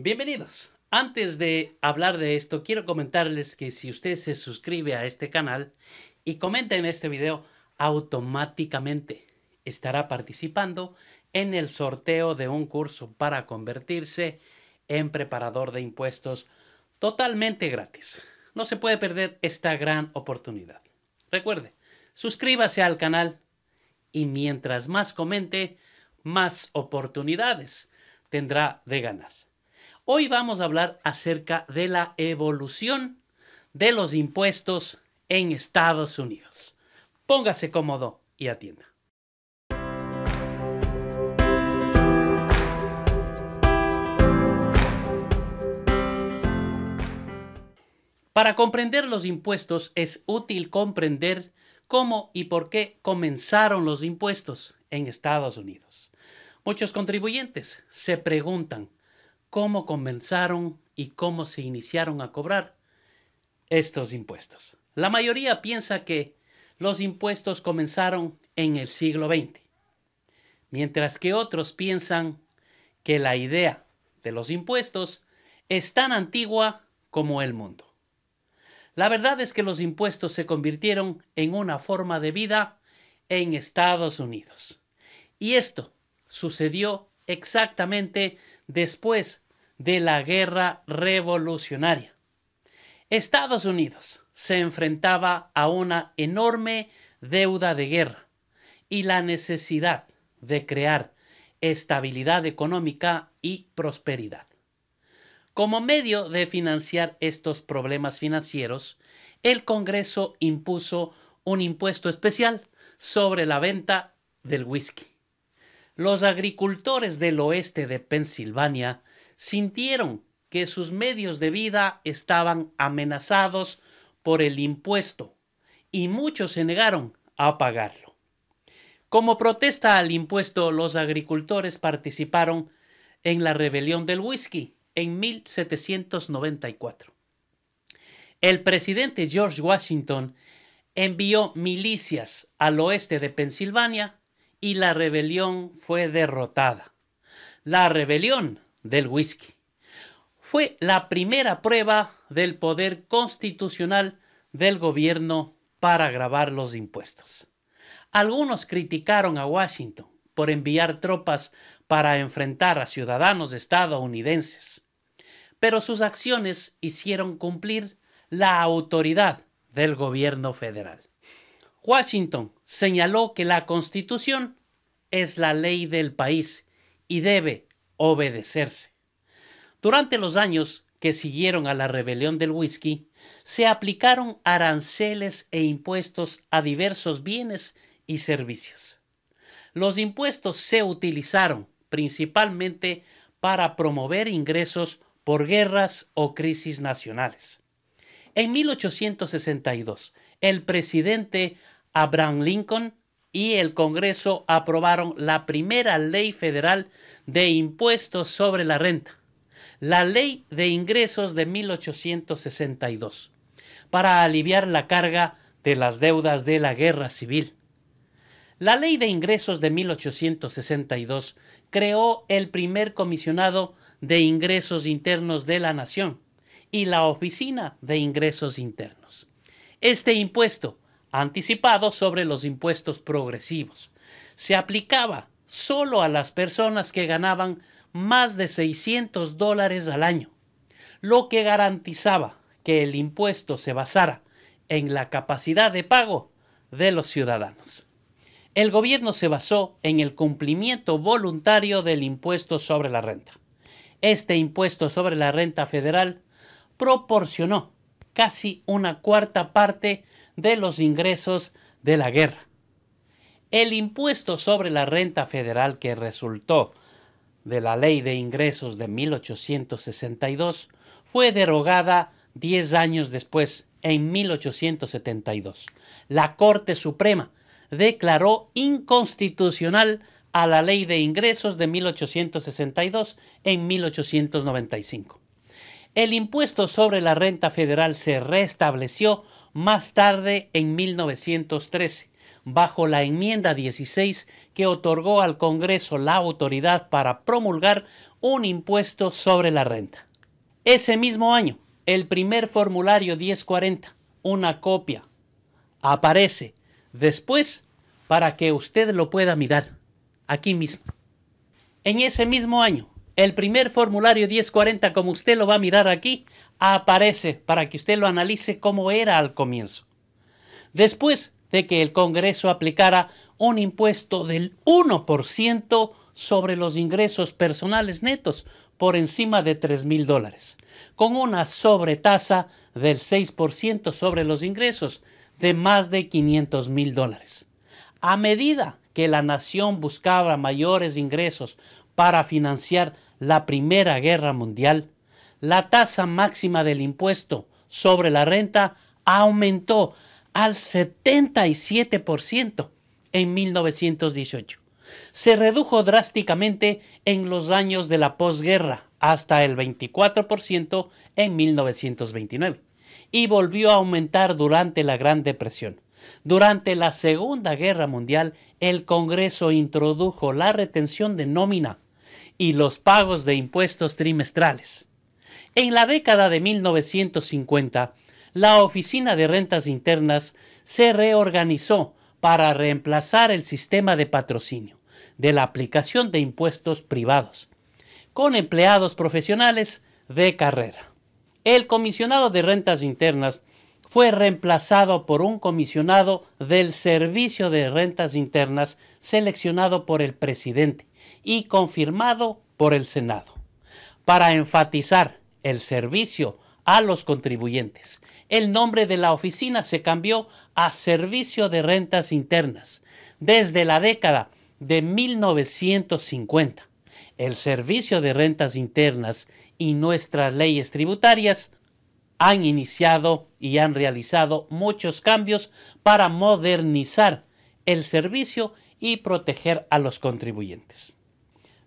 Bienvenidos. Antes de hablar de esto, quiero comentarles que si usted se suscribe a este canal y comenta en este video, automáticamente estará participando en el sorteo de un curso para convertirse en preparador de impuestos totalmente gratis. No se puede perder esta gran oportunidad. Recuerde, suscríbase al canal y mientras más comente, más oportunidades tendrá de ganar. Hoy vamos a hablar acerca de la evolución de los impuestos en Estados Unidos. Póngase cómodo y atienda. Para comprender los impuestos es útil comprender cómo y por qué comenzaron los impuestos en Estados Unidos. Muchos contribuyentes se preguntan cómo comenzaron y cómo se iniciaron a cobrar estos impuestos. La mayoría piensa que los impuestos comenzaron en el siglo XX, mientras que otros piensan que la idea de los impuestos es tan antigua como el mundo. La verdad es que los impuestos se convirtieron en una forma de vida en Estados Unidos. Y esto sucedió exactamente después de la guerra revolucionaria. Estados Unidos se enfrentaba a una enorme deuda de guerra y la necesidad de crear estabilidad económica y prosperidad. Como medio de financiar estos problemas financieros, el Congreso impuso un impuesto especial sobre la venta del whisky los agricultores del oeste de Pensilvania sintieron que sus medios de vida estaban amenazados por el impuesto y muchos se negaron a pagarlo. Como protesta al impuesto, los agricultores participaron en la rebelión del whisky en 1794. El presidente George Washington envió milicias al oeste de Pensilvania y la rebelión fue derrotada. La rebelión del whisky fue la primera prueba del poder constitucional del gobierno para grabar los impuestos. Algunos criticaron a Washington por enviar tropas para enfrentar a ciudadanos estadounidenses, pero sus acciones hicieron cumplir la autoridad del gobierno federal. Washington señaló que la Constitución es la ley del país y debe obedecerse. Durante los años que siguieron a la rebelión del whisky, se aplicaron aranceles e impuestos a diversos bienes y servicios. Los impuestos se utilizaron principalmente para promover ingresos por guerras o crisis nacionales. En 1862, el presidente Abraham Lincoln y el Congreso aprobaron la primera ley federal de impuestos sobre la renta, la ley de ingresos de 1862, para aliviar la carga de las deudas de la guerra civil. La ley de ingresos de 1862 creó el primer comisionado de ingresos internos de la nación y la oficina de ingresos internos. Este impuesto anticipado sobre los impuestos progresivos. Se aplicaba solo a las personas que ganaban más de 600 dólares al año, lo que garantizaba que el impuesto se basara en la capacidad de pago de los ciudadanos. El gobierno se basó en el cumplimiento voluntario del impuesto sobre la renta. Este impuesto sobre la renta federal proporcionó casi una cuarta parte de los ingresos de la guerra. El impuesto sobre la renta federal que resultó de la Ley de Ingresos de 1862 fue derogada 10 años después, en 1872. La Corte Suprema declaró inconstitucional a la Ley de Ingresos de 1862 en 1895. El impuesto sobre la renta federal se restableció más tarde en 1913, bajo la enmienda 16 que otorgó al Congreso la autoridad para promulgar un impuesto sobre la renta. Ese mismo año, el primer formulario 1040, una copia, aparece después para que usted lo pueda mirar aquí mismo. En ese mismo año, el primer formulario 1040, como usted lo va a mirar aquí, aparece para que usted lo analice como era al comienzo. Después de que el Congreso aplicara un impuesto del 1% sobre los ingresos personales netos por encima de 3 mil dólares, con una sobretasa del 6% sobre los ingresos de más de 500 mil dólares. A medida que la nación buscaba mayores ingresos para financiar la Primera Guerra Mundial, la tasa máxima del impuesto sobre la renta aumentó al 77% en 1918. Se redujo drásticamente en los años de la posguerra hasta el 24% en 1929 y volvió a aumentar durante la Gran Depresión. Durante la Segunda Guerra Mundial, el Congreso introdujo la retención de nómina y los pagos de impuestos trimestrales. En la década de 1950, la Oficina de Rentas Internas se reorganizó para reemplazar el sistema de patrocinio de la aplicación de impuestos privados, con empleados profesionales de carrera. El comisionado de rentas internas fue reemplazado por un comisionado del Servicio de Rentas Internas seleccionado por el presidente y confirmado por el Senado. Para enfatizar el servicio a los contribuyentes. El nombre de la oficina se cambió a Servicio de Rentas Internas. Desde la década de 1950, el Servicio de Rentas Internas y nuestras leyes tributarias han iniciado y han realizado muchos cambios para modernizar el servicio y proteger a los contribuyentes.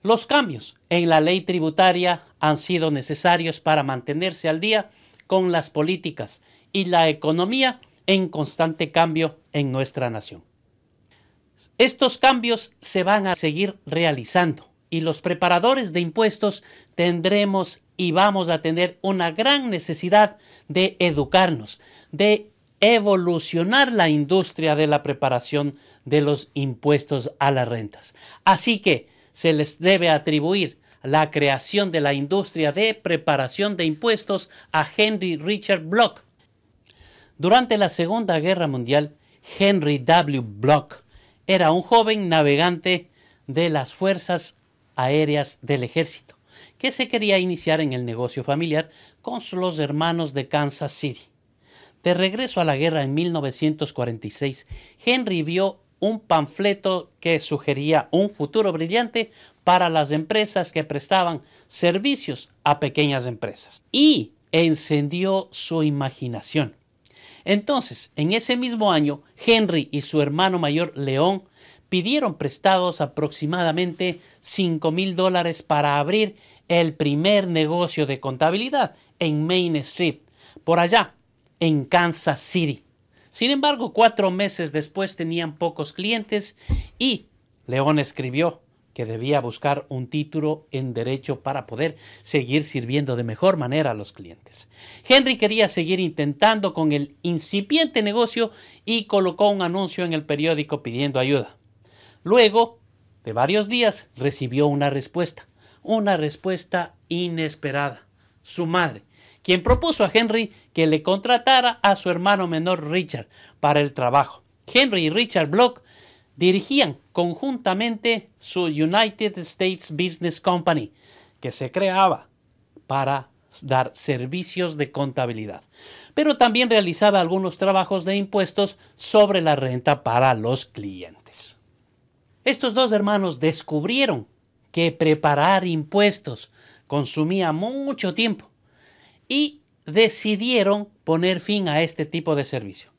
Los cambios en la ley tributaria han sido necesarios para mantenerse al día con las políticas y la economía en constante cambio en nuestra nación. Estos cambios se van a seguir realizando y los preparadores de impuestos tendremos y vamos a tener una gran necesidad de educarnos, de evolucionar la industria de la preparación de los impuestos a las rentas. Así que se les debe atribuir la creación de la industria de preparación de impuestos a Henry Richard Block. Durante la Segunda Guerra Mundial, Henry W. Block era un joven navegante de las Fuerzas Aéreas del Ejército, que se quería iniciar en el negocio familiar con los hermanos de Kansas City. De regreso a la guerra en 1946, Henry vio un panfleto que sugería un futuro brillante para las empresas que prestaban servicios a pequeñas empresas y encendió su imaginación. Entonces, en ese mismo año, Henry y su hermano mayor León pidieron prestados aproximadamente 5 mil dólares para abrir el primer negocio de contabilidad en Main Street, por allá, en Kansas City. Sin embargo, cuatro meses después tenían pocos clientes y León escribió que debía buscar un título en derecho para poder seguir sirviendo de mejor manera a los clientes. Henry quería seguir intentando con el incipiente negocio y colocó un anuncio en el periódico pidiendo ayuda. Luego de varios días recibió una respuesta, una respuesta inesperada. Su madre, quien propuso a Henry que le contratara a su hermano menor Richard para el trabajo. Henry y Richard Block dirigían conjuntamente su United States Business Company, que se creaba para dar servicios de contabilidad, pero también realizaba algunos trabajos de impuestos sobre la renta para los clientes. Estos dos hermanos descubrieron que preparar impuestos consumía mucho tiempo y decidieron poner fin a este tipo de servicio.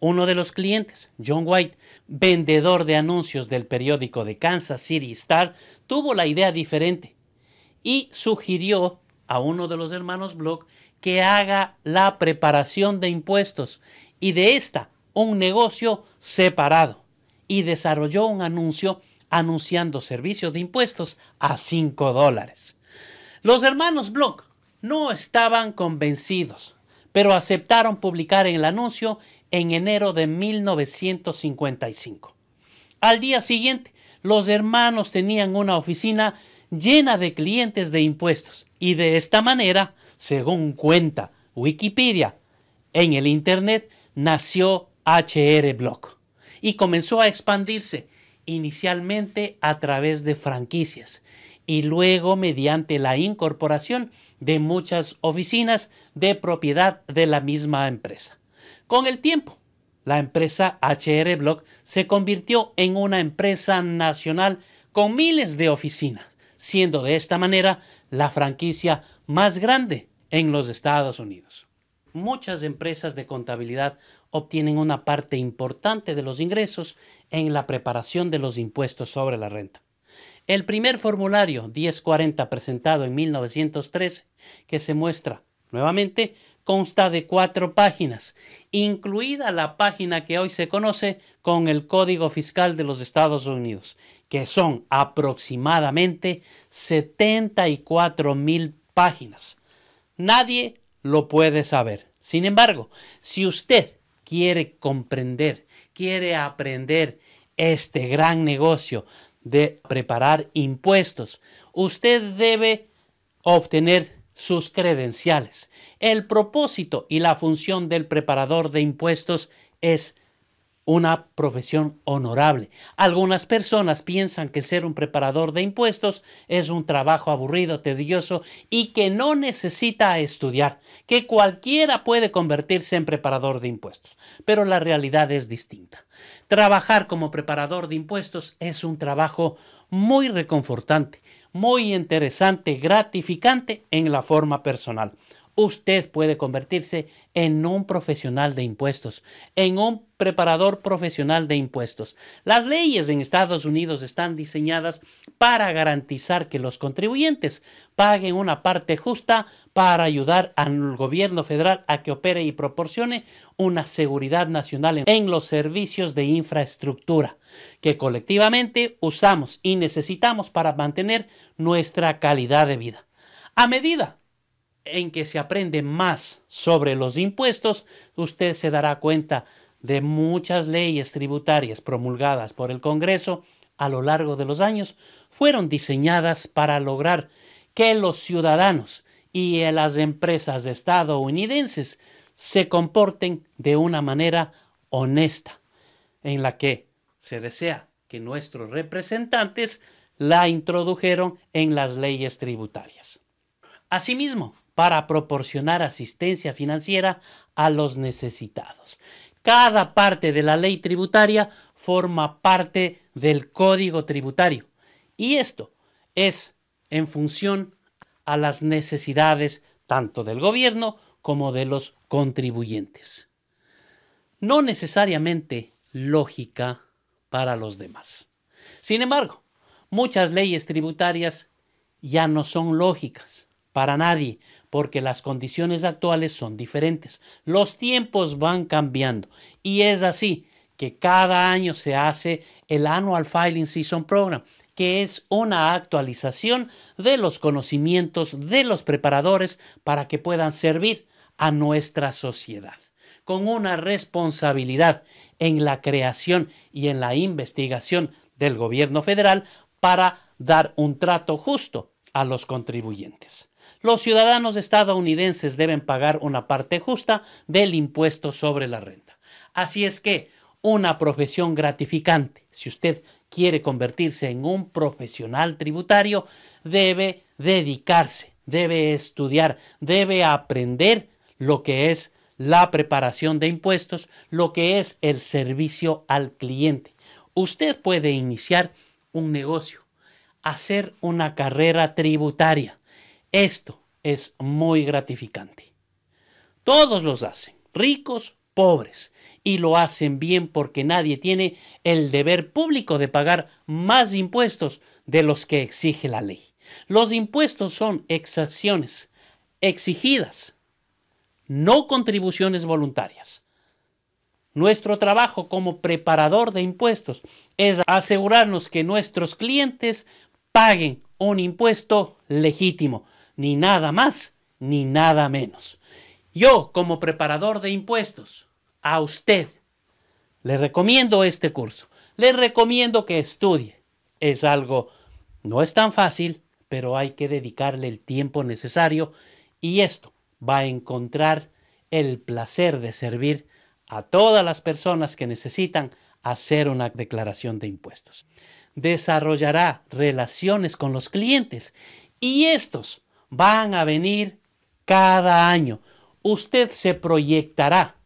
Uno de los clientes, John White, vendedor de anuncios del periódico de Kansas City Star, tuvo la idea diferente y sugirió a uno de los hermanos Block que haga la preparación de impuestos y de esta un negocio separado y desarrolló un anuncio anunciando servicios de impuestos a 5 dólares. Los hermanos Block no estaban convencidos, pero aceptaron publicar el anuncio en enero de 1955. Al día siguiente, los hermanos tenían una oficina llena de clientes de impuestos y de esta manera, según cuenta Wikipedia, en el Internet nació HR Block y comenzó a expandirse inicialmente a través de franquicias y luego mediante la incorporación de muchas oficinas de propiedad de la misma empresa. Con el tiempo, la empresa HR Block se convirtió en una empresa nacional con miles de oficinas, siendo de esta manera la franquicia más grande en los Estados Unidos. Muchas empresas de contabilidad obtienen una parte importante de los ingresos en la preparación de los impuestos sobre la renta. El primer formulario 1040 presentado en 1913, que se muestra nuevamente, consta de cuatro páginas, incluida la página que hoy se conoce con el Código Fiscal de los Estados Unidos, que son aproximadamente 74 mil páginas. Nadie lo puede saber. Sin embargo, si usted quiere comprender, quiere aprender este gran negocio de preparar impuestos. Usted debe obtener sus credenciales. El propósito y la función del preparador de impuestos es una profesión honorable. Algunas personas piensan que ser un preparador de impuestos es un trabajo aburrido, tedioso y que no necesita estudiar, que cualquiera puede convertirse en preparador de impuestos, pero la realidad es distinta. Trabajar como preparador de impuestos es un trabajo muy reconfortante, muy interesante, gratificante en la forma personal usted puede convertirse en un profesional de impuestos, en un preparador profesional de impuestos. Las leyes en Estados Unidos están diseñadas para garantizar que los contribuyentes paguen una parte justa para ayudar al gobierno federal a que opere y proporcione una seguridad nacional en los servicios de infraestructura que colectivamente usamos y necesitamos para mantener nuestra calidad de vida. A medida en que se aprende más sobre los impuestos, usted se dará cuenta de muchas leyes tributarias promulgadas por el Congreso a lo largo de los años, fueron diseñadas para lograr que los ciudadanos y las empresas estadounidenses se comporten de una manera honesta, en la que se desea que nuestros representantes la introdujeron en las leyes tributarias. Asimismo, para proporcionar asistencia financiera a los necesitados. Cada parte de la ley tributaria forma parte del código tributario y esto es en función a las necesidades tanto del gobierno como de los contribuyentes. No necesariamente lógica para los demás. Sin embargo, muchas leyes tributarias ya no son lógicas para nadie, porque las condiciones actuales son diferentes. Los tiempos van cambiando y es así que cada año se hace el Annual Filing Season Program, que es una actualización de los conocimientos de los preparadores para que puedan servir a nuestra sociedad, con una responsabilidad en la creación y en la investigación del gobierno federal para dar un trato justo a los contribuyentes los ciudadanos estadounidenses deben pagar una parte justa del impuesto sobre la renta. Así es que una profesión gratificante, si usted quiere convertirse en un profesional tributario, debe dedicarse, debe estudiar, debe aprender lo que es la preparación de impuestos, lo que es el servicio al cliente. Usted puede iniciar un negocio, hacer una carrera tributaria, esto es muy gratificante. Todos los hacen, ricos, pobres, y lo hacen bien porque nadie tiene el deber público de pagar más impuestos de los que exige la ley. Los impuestos son exacciones exigidas, no contribuciones voluntarias. Nuestro trabajo como preparador de impuestos es asegurarnos que nuestros clientes paguen un impuesto legítimo, ni nada más, ni nada menos. Yo, como preparador de impuestos, a usted le recomiendo este curso. Le recomiendo que estudie. Es algo, no es tan fácil, pero hay que dedicarle el tiempo necesario y esto va a encontrar el placer de servir a todas las personas que necesitan hacer una declaración de impuestos. Desarrollará relaciones con los clientes y estos van a venir cada año. Usted se proyectará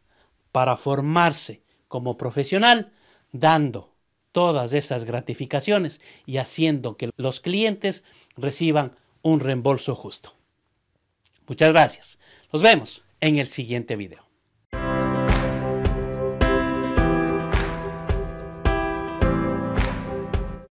para formarse como profesional dando todas esas gratificaciones y haciendo que los clientes reciban un reembolso justo. Muchas gracias. Nos vemos en el siguiente video.